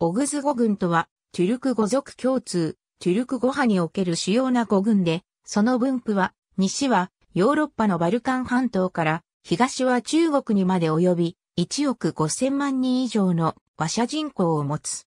オグズ語群とは、トゥルク語族共通、トゥルク語派における主要な語群で、その分布は、西はヨーロッパのバルカン半島から、東は中国にまで及び、1億5000万人以上の和者人口を持つ。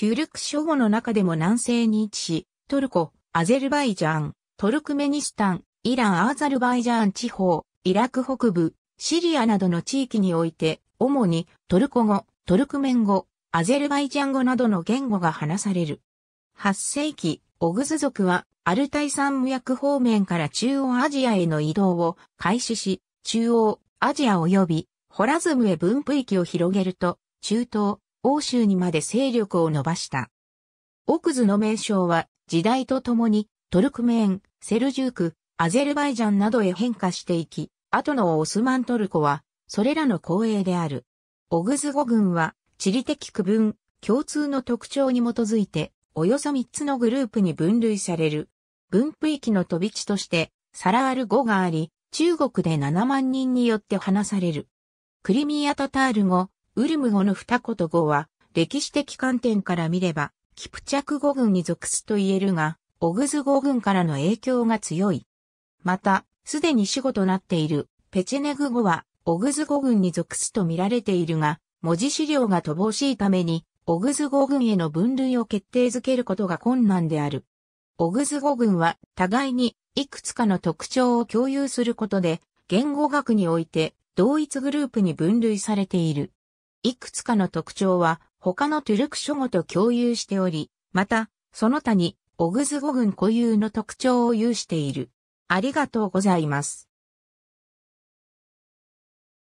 トゥルク諸語の中でも南西に位置し、トルコ、アゼルバイジャン、トルクメニスタン、イラン・アーザルバイジャン地方、イラク北部、シリアなどの地域において、主にトルコ語、トルクメン語、アゼルバイジャン語などの言語が話される。8世紀、オグズ族はアルタイ山脈方面から中央アジアへの移動を開始し、中央アジア及びホラズムへ分布域を広げると、中東、欧州にまで勢力を伸ばした。オクズの名称は時代とともにトルクメーン、セルジューク、アゼルバイジャンなどへ変化していき、後のオスマントルコはそれらの後衛である。オグズ語軍は地理的区分、共通の特徴に基づいて、およそ3つのグループに分類される。分布域の飛び地として、サラール語があり、中国で7万人によって話される。クリミアタタール語、ウルム語の二言語は、歴史的観点から見れば、キプチャク語群に属すと言えるが、オグズ語群からの影響が強い。また、すでに死語となっている、ペチェネグ語は、オグズ語群に属すと見られているが、文字資料が乏しいために、オグズ語群への分類を決定づけることが困難である。オグズ語群は互いにいくつかの特徴を共有することで、言語学において同一グループに分類されている。いくつかの特徴は他のトゥルク諸語と共有しており、また、その他にオグズ語群固有の特徴を有している。ありがとうございます。